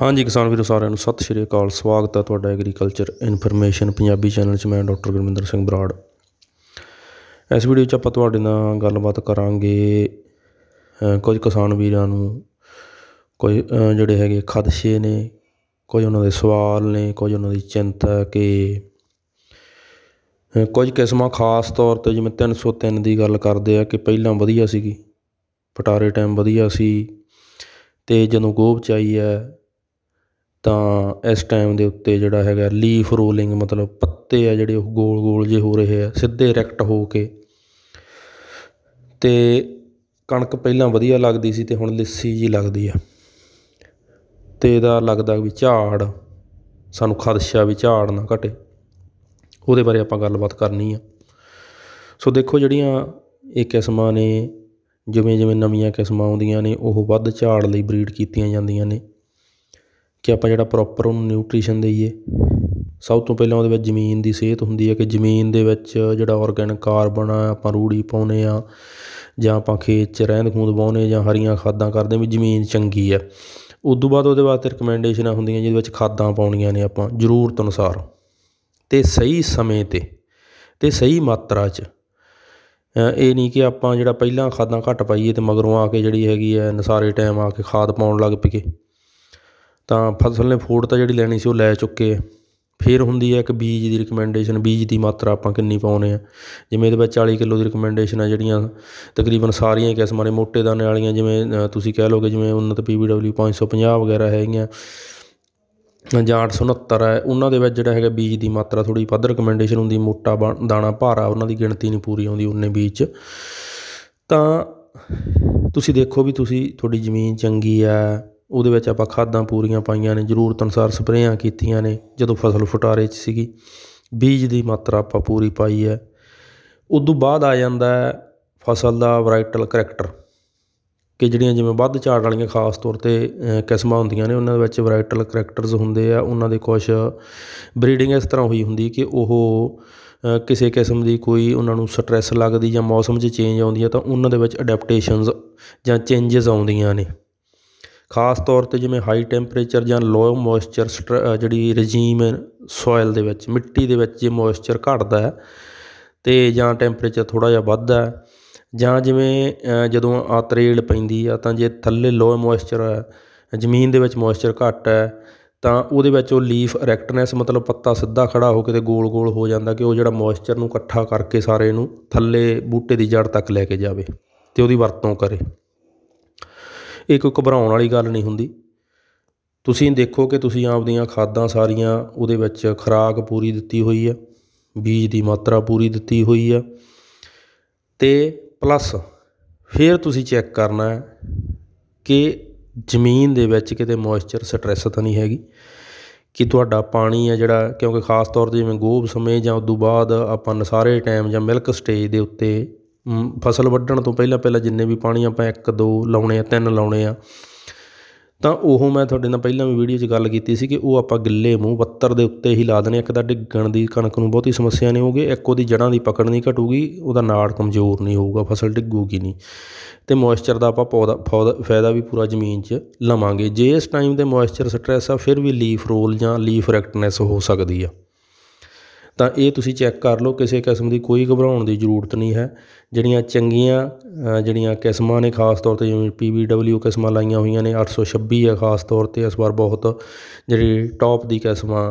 ਹਾਂਜੀ ਕਿਸਾਨ ਵੀਰੋ ਸਾਰਿਆਂ ਨੂੰ ਸਤਿ ਸ਼੍ਰੀ ਅਕਾਲ ਸਵਾਗਤ ਹੈ ਤੁਹਾਡਾ ਐਗਰੀਕਲਚਰ ਇਨਫੋਰਮੇਸ਼ਨ ਪੰਜਾਬੀ ਚੈਨਲ 'ਚ ਮੈਂ ਡਾਕਟਰ ਗੁਰਮਿੰਦਰ ਸਿੰਘ ਬਰਾੜ ਇਸ ਵੀਡੀਓ 'ਚ ਆਪਾਂ ਤੁਹਾਡੇ ਨਾਲ ਗੱਲਬਾਤ ਕਰਾਂਗੇ ਕੁਝ ਕਿਸਾਨ ਵੀਰਾਂ ਨੂੰ ਕੋਈ ਜਿਹੜੇ ਹੈਗੇ ਖਦਸ਼ੇ ਨੇ ਕੁਝ ਉਹਨਾਂ ਦੇ ਸਵਾਲ ਨੇ ਕੁਝ ਉਹਨਾਂ ਦੀ ਚਿੰਤਾ ਕਿ ਕੁਝ ਕਿਸਮਾਂ ਖਾਸ ਤੌਰ ਤੇ ਜਿਵੇਂ 303 ਦੀ ਗੱਲ ਕਰਦੇ ਆ ਕਿ ਪਹਿਲਾਂ ਵਧੀਆ ਸੀਗੀ ਪਟਾਰੇ ਟਾਈਮ ਵਧੀਆ ਸੀ ਤੇ ਜਦੋਂ ਗੋਭ ਚਾਈ ਹੈ ਤਾਂ ਇਸ ਟਾਈਮ ਦੇ ਉੱਤੇ ਜਿਹੜਾ ਹੈਗਾ ਲੀਫ ਰੋਲਿੰਗ ਮਤਲਬ ਪੱਤੇ ਆ ਜਿਹੜੇ ਉਹ ਗੋਲ ਗੋਲ ਜੇ ਹੋ ਰਹੇ ਆ ਸਿੱਧੇ ਰੈਕਟ ਹੋ ਕੇ ਤੇ ਕਣਕ ਪਹਿਲਾਂ ਵਧੀਆ ਲੱਗਦੀ ਸੀ ਤੇ ਹੁਣ ਲਿੱਸੀ ਜੀ ਲੱਗਦੀ ਆ ਤੇ ਇਹਦਾ ਲੱਗਦਾ ਵੀ ਝਾੜ ਸਾਨੂੰ ਖਦਸ਼ਾ ਵੀ ਝਾੜ ਨਾ ਘਟੇ ਉਹਦੇ ਬਾਰੇ ਆਪਾਂ ਗੱਲਬਾਤ ਕਰਨੀ ਆ ਸੋ ਦੇਖੋ ਜਿਹੜੀਆਂ ਇਹ ਕਿਸਮਾਂ ਨੇ ਜਿਵੇਂ ਜਿਵੇਂ ਨਵੀਆਂ ਕਿਸਮਾਂ ਆਉਂਦੀਆਂ ਨੇ ਉਹ ਵੱਧ ਝਾੜ ਲਈ ਬਰੀਡ ਕੀਤੀਆਂ ਜਾਂਦੀਆਂ ਨੇ ਕਿ ਆਪਾਂ ਜਿਹੜਾ ਪ੍ਰੋਪਰ ਉਹਨੂੰ ਨਿਊਟ੍ਰੀਸ਼ਨ ਦੇਈਏ ਸਭ ਤੋਂ ਪਹਿਲਾਂ ਉਹਦੇ ਵਿੱਚ ਜ਼ਮੀਨ ਦੀ ਸਿਹਤ ਹੁੰਦੀ ਹੈ ਕਿ ਜ਼ਮੀਨ ਦੇ ਵਿੱਚ ਜਿਹੜਾ ਆਰਗੈਨਿਕ ਕਾਰਬਨ ਆ ਆਪਾਂ ਰੂੜੀ ਪਾਉਨੇ ਆ ਜਾਂ ਆਪਾਂ ਖੇਤ 'ਚ ਰਹਿੰਦ ਖੂੰਦ ਬਾਉਨੇ ਜਾਂ ਹਰੀਆਂ ਖਾਦਾਂ ਕਰਦੇ ਵੀ ਜ਼ਮੀਨ ਚੰਗੀ ਆ ਉਦੋਂ ਬਾਅਦ ਉਹਦੇ ਵਾਸਤੇ ਰਿਕਮੈਂਡੇਸ਼ਨਾਂ ਹੁੰਦੀਆਂ ਜਿਹਦੇ ਵਿੱਚ ਖਾਦਾਂ ਪਾਉਣੀਆਂ ਨੇ ਆਪਾਂ ਜ਼ਰੂਰਤ ਅਨੁਸਾਰ ਤੇ ਸਹੀ ਸਮੇਂ ਤੇ ਤੇ ਸਹੀ ਮਾਤਰਾ 'ਚ ਇਹ ਨਹੀਂ ਕਿ ਆਪਾਂ ਜਿਹੜਾ ਪਹਿਲਾਂ ਖਾਦਾਂ ਘੱਟ ਪਾਈਏ ਤੇ ਮਗਰੋਂ ਆ ਕੇ ਜਿਹੜੀ ਹੈਗੀ ਹੈ ਨਸਾਰੇ ਟਾਈਮ ਆ ਕੇ ਖਾਦ ਪਾਉਣ ਲੱਗ ਪਈਏ ਤਾਂ ਫਸਲ ਨੇ ਫੋੜ ਤਾਂ ਜਿਹੜੀ ਲੈਣੀ ਸੀ ਉਹ ਲੈ ਚੁੱਕੇ ਫਿਰ ਹੁੰਦੀ ਹੈ ਇੱਕ ਬੀਜ ਦੀ ਰეკਮੈਂਡੇਸ਼ਨ ਬੀਜ ਦੀ ਮਾਤਰਾ ਆਪਾਂ ਕਿੰਨੀ ਪਾਉਣੇ ਆ ਜਿਵੇਂ ਇਹਦੇ ਵਿੱਚ 40 ਕਿਲੋ ਦੀ ਰეკਮੈਂਡੇਸ਼ਨ ਆ ਜਿਹੜੀਆਂ ਤਕਰੀਬਨ ਸਾਰੀਆਂ ਕਿਸਮਾਂ ਨੇ ਮੋਟੇ ਦਾਣੇ ਵਾਲੀਆਂ ਜਿਵੇਂ ਤੁਸੀਂ ਕਹਿ ਲੋਗੇ ਜਿਵੇਂ ਉਨਤ ਪੀਬੀਡਬਲਯੂ 550 ਵਗੈਰਾ ਹੈਗੀਆਂ ਜਾਂ 869 ਹੈ ਉਹਨਾਂ ਦੇ ਵਿੱਚ ਜਿਹੜਾ ਹੈਗਾ ਬੀਜ ਦੀ ਮਾਤਰਾ ਥੋੜੀ ਪੱਧਰ ਰეკਮੈਂਡੇਸ਼ਨ ਹੁੰਦੀ ਮੋਟਾ ਦਾਣਾ ਭਾਰਾ ਉਹਨਾਂ ਦੀ ਗਿਣਤੀ ਨਹੀਂ ਪੂਰੀ ਆਉਂਦੀ ਉਹਨੇ ਬੀਜ 'ਚ ਤਾਂ ਤੁਸੀਂ ਦੇਖੋ ਵੀ ਤੁਸੀਂ ਤੁਹਾਡੀ ਜ਼ਮੀਨ ਚੰਗੀ ਆ ਉਹਦੇ ਵਿੱਚ ਆਪਾਂ ਖਾਦਾਂ ਪੂਰੀਆਂ ਪਾਈਆਂ ਨੇ ਜ਼ਰੂਰਤ ਅਨੁਸਾਰ ਸਪਰੇਆਂ ਕੀਤੀਆਂ ਨੇ ਜਦੋਂ ਫਸਲ ਫੁਟਾਰੇ 'ਚ ਸੀਗੀ ਬੀਜ ਦੀ ਮਾਤਰਾ ਆਪਾਂ ਪੂਰੀ ਪਾਈ ਹੈ ਉਦੋਂ ਬਾਅਦ ਆ ਜਾਂਦਾ ਹੈ ਫਸਲ ਦਾ ਵੈਰਾਈਟਲ ਕੈਰੈਕਟਰ ਕਿ ਜਿਹੜੀਆਂ ਜਿਵੇਂ ਵੱਧ ਝਾੜ ਵਾਲੀਆਂ ਖਾਸ ਤੌਰ ਤੇ ਕਿਸਮਾਂ ਹੁੰਦੀਆਂ ਨੇ ਉਹਨਾਂ ਦੇ ਵਿੱਚ ਵੈਰਾਈਟਲ ਕੈਰੈਕਟਰਸ ਹੁੰਦੇ ਆ ਉਹਨਾਂ ਦੇ ਕੁਝ ਬਰੀਡਿੰਗ ਇਸ ਤਰ੍ਹਾਂ ਹੋਈ ਹੁੰਦੀ ਕਿ ਉਹ ਕਿਸੇ ਕਿਸਮ ਦੀ ਕੋਈ ਉਹਨਾਂ ਨੂੰ ਸਟ੍ਰੈਸ ਲੱਗਦੀ ਜਾਂ ਮੌਸਮ 'ਚ ਚੇਂਜ ਆਉਂਦੀ ਹੈ ਤਾਂ ਉਹਨਾਂ ਦੇ ਵਿੱਚ ਅਡੈਪਟੇਸ਼ਨਸ ਜਾਂ ਚੇਂਜਸ ਆਉਂਦੀਆਂ ਨੇ ਖਾਸ ਤੌਰ ਤੇ ਜਿਵੇਂ ਹਾਈ ਟੈਂਪਰੇਚਰ ਜਾਂ ਲੋ ਮੋਇਸਚਰ ਜਿਹੜੀ ਰਜੀਮ ਸੋਇਲ ਦੇ ਵਿੱਚ ਮਿੱਟੀ ਦੇ ਵਿੱਚ ਜੇ ਮੋਇਸਚਰ ਘਟਦਾ ਹੈ ਤੇ ਜਾਂ ਟੈਂਪਰੇਚਰ ਥੋੜਾ ਜਿਹਾ ਵੱਧਦਾ ਹੈ ਜਾਂ ਜਿਵੇਂ ਜਦੋਂ ਆਤਰੇਲ ਪੈਂਦੀ ਆ ਤਾਂ ਜੇ ਥੱਲੇ ਲੋ ਮੋਇਸਚਰ ਹੈ ਜ਼ਮੀਨ ਦੇ ਵਿੱਚ ਮੋਇਸਚਰ ਘੱਟ ਹੈ ਤਾਂ ਉਹਦੇ ਵਿੱਚ ਉਹ ਲੀਫ ਇਰੈਕਟਨੈਸ ਮਤਲਬ ਪੱਤਾ ਸਿੱਧਾ ਖੜਾ ਹੋ ਕੇ ਤੇ ਗੋਲ-ਗੋਲ ਹੋ ਜਾਂਦਾ ਕਿ ਉਹ ਜਿਹੜਾ ਮੋਇਸਚਰ ਨੂੰ ਇਕੱਠਾ ਕਰਕੇ ਸਾਰੇ ਨੂੰ ਥੱਲੇ ਬੂਟੇ ਦੀ ਜੜ ਤੱਕ ਲੈ ਕੇ ਜਾਵੇ ਤੇ ਉਹਦੀ ਵਰਤੋਂ ਕਰੇ ਇਹ ਕੋਈ ਘਬਰਾਉਣ ਵਾਲੀ ਗੱਲ ਨਹੀਂ ਹੁੰਦੀ ਤੁਸੀਂ ਦੇਖੋ ਕਿ ਤੁਸੀਂ ਆਪਦੀਆਂ ਖਾਦਾਂ ਸਾਰੀਆਂ ਉਹਦੇ ਵਿੱਚ ਖੁਰਾਕ ਪੂਰੀ ਦਿੱਤੀ ਹੋਈ ਆ ਬੀਜ ਦੀ ਮਾਤਰਾ ਪੂਰੀ ਦਿੱਤੀ ਹੋਈ ਆ ਤੇ ਪਲੱਸ ਫਿਰ ਤੁਸੀਂ ਚੈੱਕ ਕਰਨਾ ਹੈ ਕਿ ਜ਼ਮੀਨ ਦੇ ਵਿੱਚ ਕਿਤੇ ਮੋਇਸਚਰ ਸਟ੍ਰੈਸ ਤਾਂ ਨਹੀਂ ਹੈਗੀ ਕਿ ਤੁਹਾਡਾ ਪਾਣੀ ਆ ਜਿਹੜਾ ਕਿਉਂਕਿ ਖਾਸ ਤੌਰ ਤੇ ਜਿਵੇਂ ਗੋਬ ਸਮੇਂ ਜਾਂ ਉਦੋਂ ਬਾਅਦ ਆਪਾਂ ਸਾਰੇ ਟਾਈਮ ਜਾਂ ਮਿਲਕ ਸਟੇਜ ਦੇ ਉੱਤੇ ਫਸਲ ਵੱਢਣ ਤੋਂ ਪਹਿਲਾਂ ਪਹਿਲਾਂ ਜਿੰਨੇ ਵੀ ਪਾਣੀ ਆਪਾਂ ਇੱਕ ਦੋ ਲਾਉਣੇ ਆ ਤਿੰਨ ਲਾਉਣੇ ਆ ਤਾਂ ਉਹ ਮੈਂ ਤੁਹਾਡੇ ਨਾਲ ਪਹਿਲਾਂ ਵੀ ਵੀਡੀਓ 'ਚ ਗੱਲ ਕੀਤੀ ਸੀ ਕਿ ਉਹ ਆਪਾਂ ਗਿੱਲੇ ਮੂੰਹ ਬੱਤਰ ਦੇ ਉੱਤੇ ਹੀ ਲਾ ਦੇਣੇ ਇੱਕ ਤਾਂ ਡਿੱਗਣ ਦੀ ਕਣਕ ਨੂੰ ਬਹੁਤੀ ਸਮੱਸਿਆ ਨਹੀਂ ਹੋਊਗੀ ਇੱਕ ਉਹਦੀ ਜੜਾਂ ਦੀ ਪਕੜ ਨਹੀਂ ਘਟੂਗੀ ਉਹਦਾ ਨਾੜ ਕਮਜ਼ੋਰ ਨਹੀਂ ਹੋਊਗਾ ਫਸਲ ਡਿੱਗੂਗੀ ਨਹੀਂ ਤੇ ਮੋਇਸਚਰ ਦਾ ਆਪਾਂ ਪੌਦਾ ਫਾਇਦਾ ਵੀ ਪੂਰਾ ਜ਼ਮੀਨ 'ਚ ਲਵਾਂਗੇ ਜੇ ਇਸ ਟਾਈਮ ਤੇ ਮੋਇਸਚਰ ਸਟ੍ਰੈਸ ਆ ਫਿਰ ਵੀ ਲੀਫ ਰੋਲ ਜਾਂ ਲੀਫ ਰੈਕਟਨੈਸ ਹੋ ਸਕਦੀ ਆ ਤਾਂ ਇਹ ਤੁਸੀਂ ਚੈੱਕ ਕਰ ਲਓ ਕਿਸੇ ਕਿਸਮ ਦੀ ਕੋਈ ਘਬਰਾਉਣ ਦੀ ਜ਼ਰੂਰਤ ਨਹੀਂ ਹੈ ਜਿਹੜੀਆਂ ਚੰਗੀਆਂ ਜਿਹੜੀਆਂ ਕਿਸਮਾਂ ਨੇ ਖਾਸ ਤੌਰ ਤੇ ਜਿਵੇਂ PBW ਕਿਸਮਾਂ ਲਾਈਆਂ ਹੋਈਆਂ ਨੇ 826 ਹੈ ਖਾਸ ਤੌਰ ਤੇ ਇਸ ਵਾਰ ਬਹੁਤ ਜਿਹੜੀ ਟੌਪ ਦੀ ਕਿਸਮਾਂ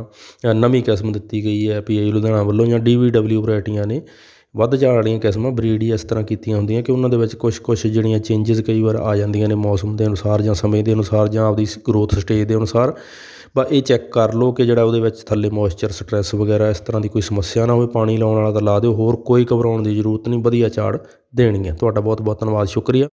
ਨਵੀਂ ਕਿਸਮ ਦਿੱਤੀ ਗਈ ਹੈ PI ਲੁਧਿਆਣਾ ਵੱਲੋਂ ਜਾਂ ਡੀਬੀਡਬਲਯੂ ਵੈਰਾਈਟੀਆਂ ਨੇ ਵੱਧ ਜਾਣ ਵਾਲੀਆਂ ਕਿਸਮਾਂ ਬਰੀਡ ਹੀ ਇਸ ਤਰ੍ਹਾਂ ਕੀਤੀਆਂ ਹੁੰਦੀਆਂ ਕਿ ਉਹਨਾਂ ਦੇ ਵਿੱਚ ਕੁਝ ਕੁਝ ਜਿਹੜੀਆਂ ਚੇਂਜਸ ਕਈ ਵਾਰ ਆ ਜਾਂਦੀਆਂ ਨੇ ਮੌਸਮ ਦੇ ਅਨੁਸਾਰ ਜਾਂ ਸਮੇਂ ਦੇ ਅਨੁਸਾਰ ਜਾਂ ਆਪਦੀ ਗਰੋਥ ਸਟੇਜ ਦੇ ਅਨੁਸਾਰ ਬਾ ਇਹ ਚੈੱਕ ਕਰ ਲਓ ਕਿ ਜਿਹੜਾ ਉਹਦੇ ਵਿੱਚ ਥੱਲੇ ਮੋਇਸਚਰ ਸਟ੍ਰੈਸ ਵਗੈਰਾ ਇਸ ਤਰ੍ਹਾਂ ਦੀ ਕੋਈ ਸਮੱਸਿਆ ਨਾ ਹੋਵੇ ਪਾਣੀ ਲਾਉਣ ਵਾਲਾ ਤਾਂ ਲਾ ਦਿਓ ਹੋਰ ਕੋਈ ਘਬਰਾਉਣ ਦੀ ਜ਼ਰੂਰਤ ਨਹੀਂ ਵਧੀਆ ਝਾੜ ਦੇਣੀ ਹੈ ਤੁਹਾਡਾ ਬਹੁਤ ਬਹੁਤ ਧੰਨਵਾਦ ਸ਼ੁਕਰੀਆ